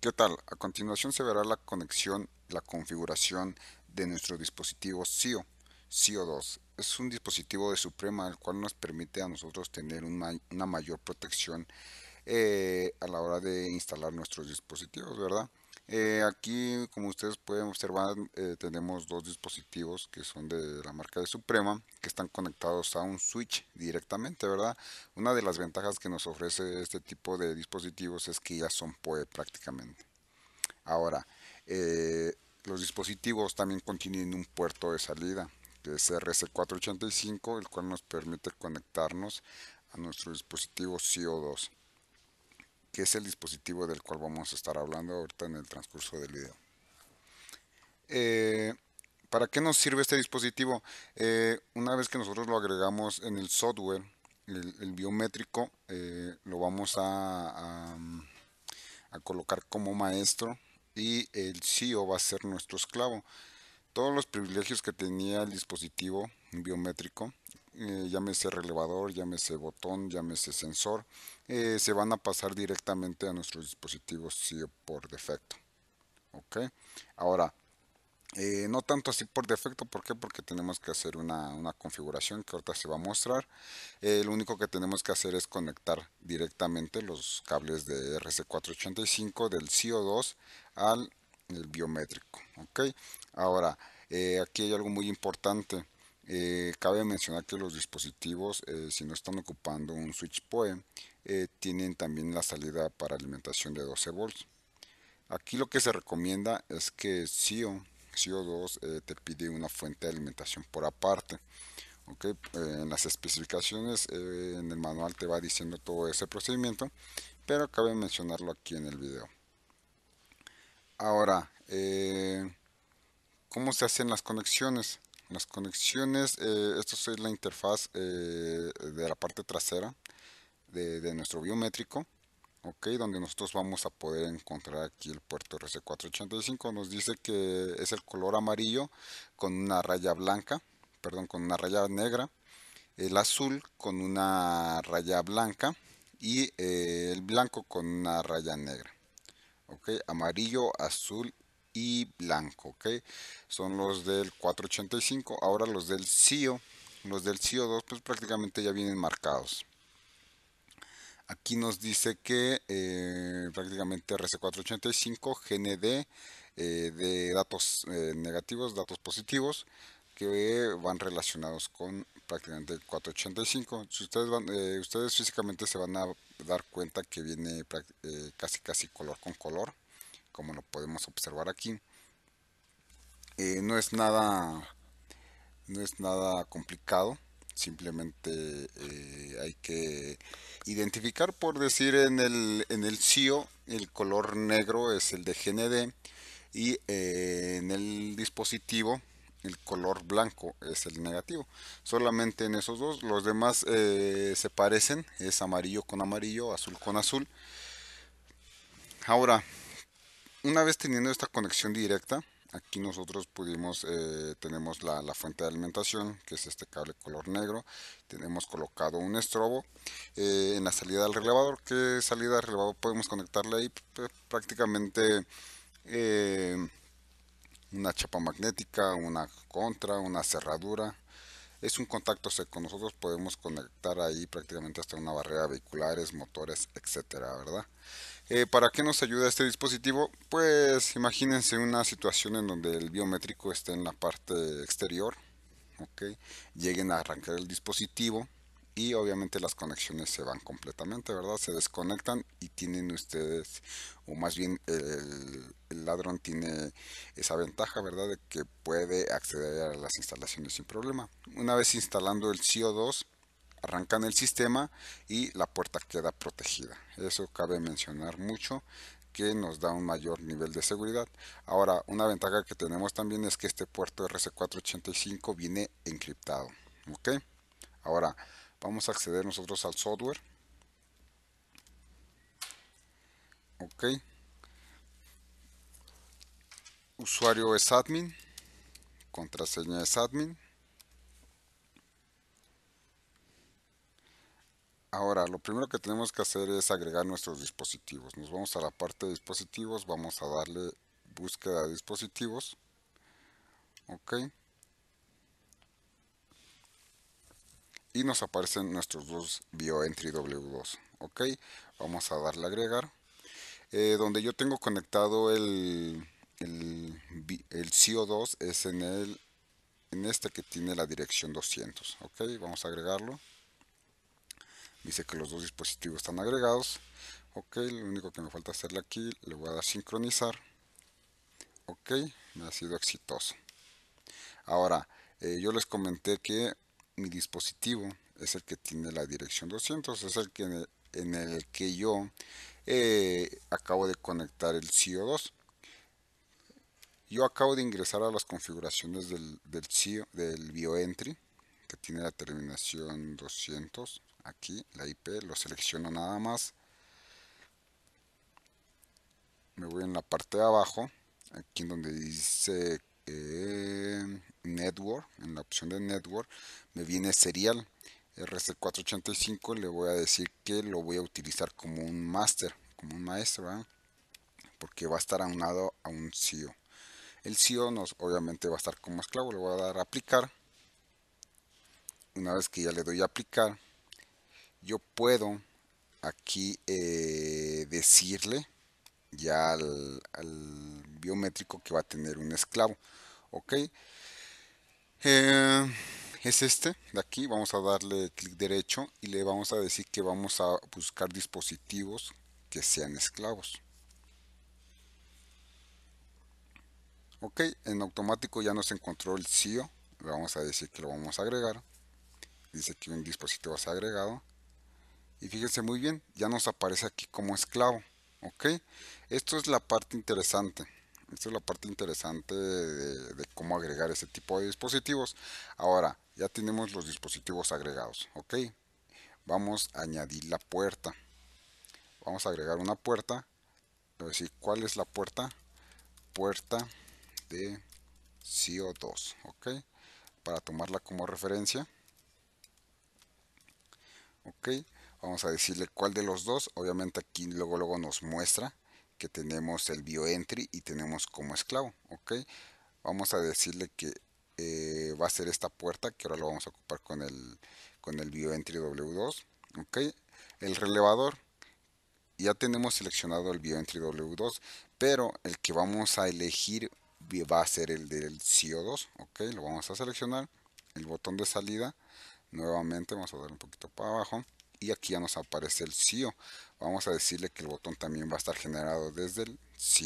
¿Qué tal? A continuación se verá la conexión, la configuración de nuestro dispositivo SIO. SIO 2 es un dispositivo de Suprema el cual nos permite a nosotros tener una mayor protección eh, a la hora de instalar nuestros dispositivos, ¿verdad? Eh, aquí, como ustedes pueden observar, eh, tenemos dos dispositivos que son de la marca de Suprema, que están conectados a un switch directamente, ¿verdad? Una de las ventajas que nos ofrece este tipo de dispositivos es que ya son PoE prácticamente. Ahora, eh, los dispositivos también contienen un puerto de salida, que es RC485, el cual nos permite conectarnos a nuestro dispositivo CO2 que es el dispositivo del cual vamos a estar hablando ahorita en el transcurso del video. Eh, ¿Para qué nos sirve este dispositivo? Eh, una vez que nosotros lo agregamos en el software, el, biométrico, eh, lo vamos a, a, a, colocar como maestro y el CEO va a ser nuestro esclavo. Todos los privilegios que tenía el dispositivo biométrico eh, llámese relevador, llámese botón, llámese sensor, eh, se van a pasar directamente a nuestros dispositivos por defecto. ¿Ok? Ahora, eh, no tanto así por defecto, ¿por qué? Porque tenemos que hacer una, configuración que ahorita se va a mostrar. lo único que tenemos que hacer es conectar directamente los cables de RC485 del CO2 al el biométrico. ¿ok? Ahora, aquí hay algo muy importante. Eh, cabe mencionar que los dispositivos, eh, si no están ocupando un switch PoE, eh, tienen también la salida para alimentación de 12 volts. Aquí lo que se recomienda es que CO, SIO2 te pide una fuente de alimentación por aparte. en las especificaciones, en el manual te va diciendo todo ese procedimiento, pero cabe mencionarlo aquí en el video. Ahora, ¿cómo se hacen las conexiones? las conexiones, eh, esto es la interfaz eh, de la parte trasera de, nuestro biométrico, ok, donde nosotros vamos a poder encontrar aquí el puerto RC485, nos dice que es el color amarillo con una raya blanca, perdón, con una raya negra, el azul con una raya blanca y eh, el blanco con una raya negra, ok, amarillo, azul y blanco, ¿ok? Son los del 485, ahora los del CIO, los del CIO 2 pues prácticamente ya vienen marcados. Aquí nos dice que eh, prácticamente RC485, GND eh, de datos eh, negativos, datos positivos, que van relacionados con prácticamente el 485. Si ustedes, van, ustedes físicamente se van a dar cuenta que viene casi casi color con color como lo podemos observar aquí. Eh, no es nada no es nada complicado simplemente eh, hay que identificar por decir en el en el CIO el color negro es el de GND y eh, en el dispositivo el color blanco es el negativo solamente en esos dos los demás se parecen es amarillo con amarillo azul con azul ahora una vez teniendo esta conexión directa, aquí nosotros pudimos, eh, tenemos la, fuente de alimentación, que es este cable color negro, tenemos colocado un estrobo eh, en la salida del relevador, que salida del relevador podemos conectarle ahí prácticamente eh, una chapa magnética, una contra, una cerradura, es un contacto seco. Nosotros podemos conectar ahí prácticamente hasta una barrera vehiculares, motores, etcétera, ¿verdad? Eh, ¿Para qué nos ayuda este dispositivo? Pues imagínense una situación en donde el biométrico esté en la parte exterior, lleguen a arrancar el dispositivo y obviamente las conexiones se van completamente, ¿verdad? Se desconectan y tienen ustedes, o más bien el, el ladrón tiene esa ventaja, ¿verdad? De que puede acceder a las instalaciones sin problema. Una vez instalando el CO2, arrancan el sistema y la puerta queda protegida. Eso cabe mencionar mucho que nos da un mayor nivel de seguridad. Ahora, una ventaja que tenemos también es que este puerto RC485 viene encriptado. ¿ok? Ahora, vamos a acceder nosotros al software. ¿Ok? Usuario es admin. Contraseña es admin. Ahora, lo primero que tenemos que hacer es agregar nuestros dispositivos. Nos vamos a la parte de dispositivos, vamos a darle búsqueda de dispositivos. Ok. Y nos aparecen nuestros dos BioEntry W2. Ok, vamos a darle agregar. Eh, donde yo tengo conectado el, CO2 es en, el, en este que tiene la dirección 200. Ok, vamos a agregarlo dice que los dos dispositivos están agregados ok lo único que me falta hacerle aquí le voy a dar sincronizar ok me ha sido exitoso ahora eh, yo les comenté que mi dispositivo es el que tiene la dirección 200 es el que en el, que yo eh, acabo de conectar el CO2 yo acabo de ingresar a las configuraciones del, del del BioEntry, que tiene la terminación 200 aquí la IP, lo selecciono nada más me voy en la parte de abajo aquí en donde dice eh, network en la opción de network me viene serial RC485 le voy a decir que lo voy a utilizar como un master como un maestro porque va a estar aunado a un CIO e el CIO e nos obviamente va a estar como esclavo le voy a dar a aplicar una vez que ya le doy a aplicar yo puedo aquí eh, decirle ya al, biométrico que va a tener un esclavo ok eh, es este de aquí vamos a darle clic derecho y le vamos a decir que vamos a buscar dispositivos que sean esclavos ok en automático ya nos encontró el CIO le vamos a decir que lo vamos a agregar dice que un dispositivo se ha agregado y fíjense muy bien ya nos aparece aquí como esclavo ok esto es la parte interesante esto es la parte interesante de, cómo agregar ese tipo de dispositivos. Ahora, ya tenemos los dispositivos agregados, ¿ok? Vamos a añadir la puerta. Vamos a agregar una puerta. Voy a decir, ¿cuál es la puerta? Puerta de CO2, ¿ok? Para tomarla como referencia. ¿Ok? Vamos a decirle cuál de los dos. Obviamente aquí luego, luego nos muestra que tenemos el bioentry y tenemos como esclavo. Vamos a decirle que eh, va a ser esta puerta que ahora lo vamos a ocupar con el, con el bioentry W2. ok El relevador. Ya tenemos seleccionado el bioentry W2, pero el que vamos a elegir va a ser el del CO2. ok Lo vamos a seleccionar. El botón de salida. Nuevamente vamos a dar un poquito para abajo y aquí ya nos aparece el CIO, Vamos a decirle que el botón también va a estar generado desde el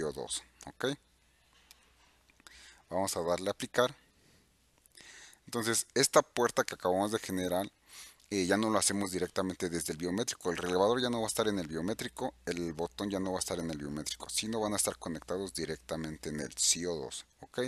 co 2. ¿ok? Vamos a darle a aplicar. Entonces esta puerta que acabamos de generar eh, ya no lo hacemos directamente desde el biométrico. El relevador ya no va a estar en el biométrico, el botón ya no va a estar en el biométrico, sino van a estar conectados directamente en el CO2. ¿ok?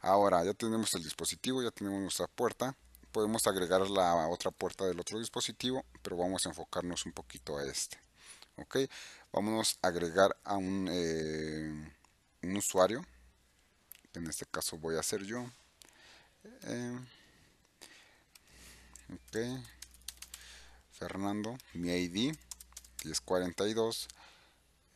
Ahora ya tenemos el dispositivo, ya tenemos nuestra puerta podemos agregar la otra puerta del otro dispositivo pero vamos a enfocarnos un poquito a este ok vamos a agregar a un, eh, un usuario en este caso voy a hacer yo eh, ok Fernando mi ID 1042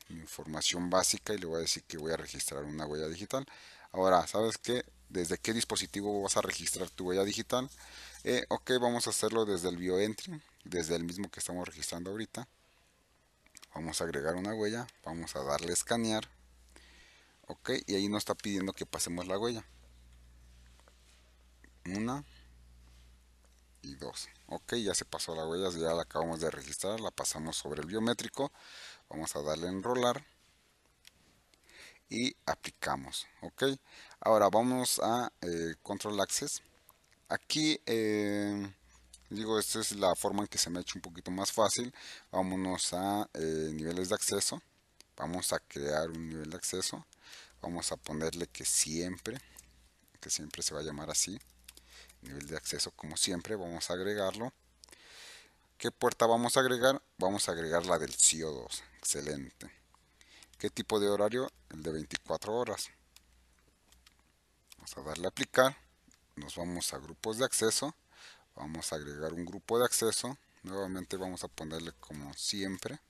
mi información básica y le voy a decir que voy a registrar una huella digital ahora sabes qué? desde qué dispositivo vas a registrar tu huella digital eh, ok, vamos a hacerlo desde el bioentry, desde el mismo que estamos registrando ahorita. Vamos a agregar una huella, vamos a darle a escanear. Ok, y ahí nos está pidiendo que pasemos la huella. Una y dos. Ok, ya se pasó la huella, ya la acabamos de registrar, la pasamos sobre el biométrico. Vamos a darle a enrolar y aplicamos. Ok, ahora vamos a eh, control access aquí eh, digo esta es la forma en que se me ha hecho un poquito más fácil vámonos a eh, niveles de acceso vamos a crear un nivel de acceso vamos a ponerle que siempre que siempre se va a llamar así nivel de acceso como siempre vamos a agregarlo ¿Qué puerta vamos a agregar? Vamos a agregar la del CO2. Excelente. ¿Qué tipo de horario? El de 24 horas. Vamos a darle a aplicar nos vamos a grupos de acceso vamos a agregar un grupo de acceso nuevamente vamos a ponerle como siempre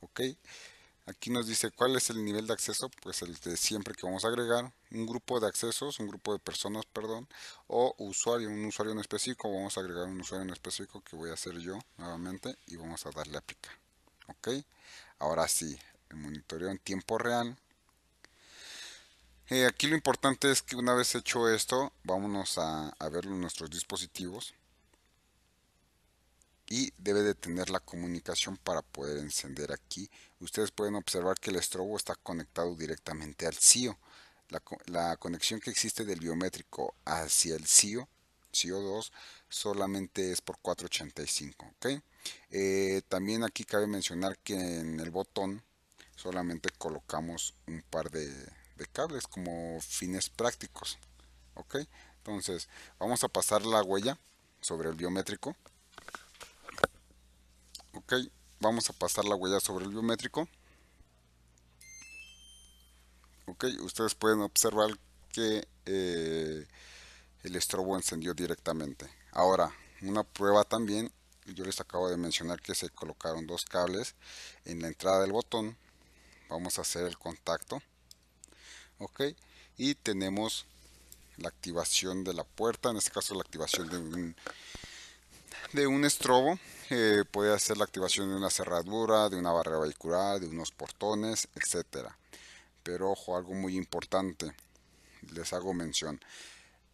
ok aquí nos dice cuál es el nivel de acceso pues el de siempre que vamos a agregar un grupo de accesos un grupo de personas perdón o usuario un usuario en específico vamos a agregar un usuario en específico que voy a hacer yo nuevamente y vamos a darle a aplicar ok ahora sí el monitoreo en tiempo real eh, aquí lo importante es que una vez hecho esto, vámonos a, ver nuestros dispositivos. Y debe de tener la comunicación para poder encender aquí. Ustedes pueden observar que el estrobo está conectado directamente al CIO. La, conexión que existe del biométrico hacia el CIO, CO2, solamente es por 485. Eh, también aquí cabe mencionar que en el botón solamente colocamos un par de cables como fines prácticos. ¿Ok? Entonces, vamos a pasar la huella sobre el biométrico. Ok, vamos a pasar la huella sobre el biométrico. Ok, ustedes pueden observar que eh, el estrobo encendió directamente. Ahora, una prueba también, yo les acabo de mencionar que se colocaron dos cables en la entrada del botón. Vamos a hacer el contacto ok y tenemos la activación de la puerta en este caso la activación de un de un estrobo eh, puede hacer la activación de una cerradura de una barra vehicular de unos portones etcétera pero ojo algo muy importante les hago mención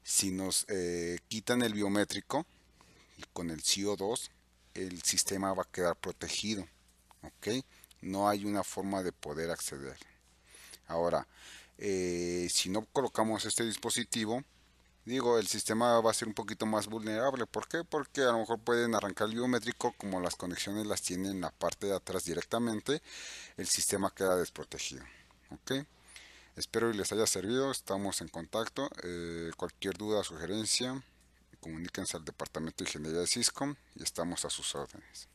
si nos eh, quitan el biométrico con el CO2 el sistema va a quedar protegido ok no hay una forma de poder acceder ahora eh, si no colocamos este dispositivo, digo, el sistema va a ser un poquito más vulnerable. ¿Por qué? Porque a lo mejor pueden arrancar el biométrico, como las conexiones las tienen en la parte de atrás directamente, el sistema queda desprotegido. ¿Ok? Espero que les haya servido, estamos en contacto. Eh, cualquier duda, sugerencia, comuníquense al Departamento de Ingeniería de Cisco y estamos a sus órdenes.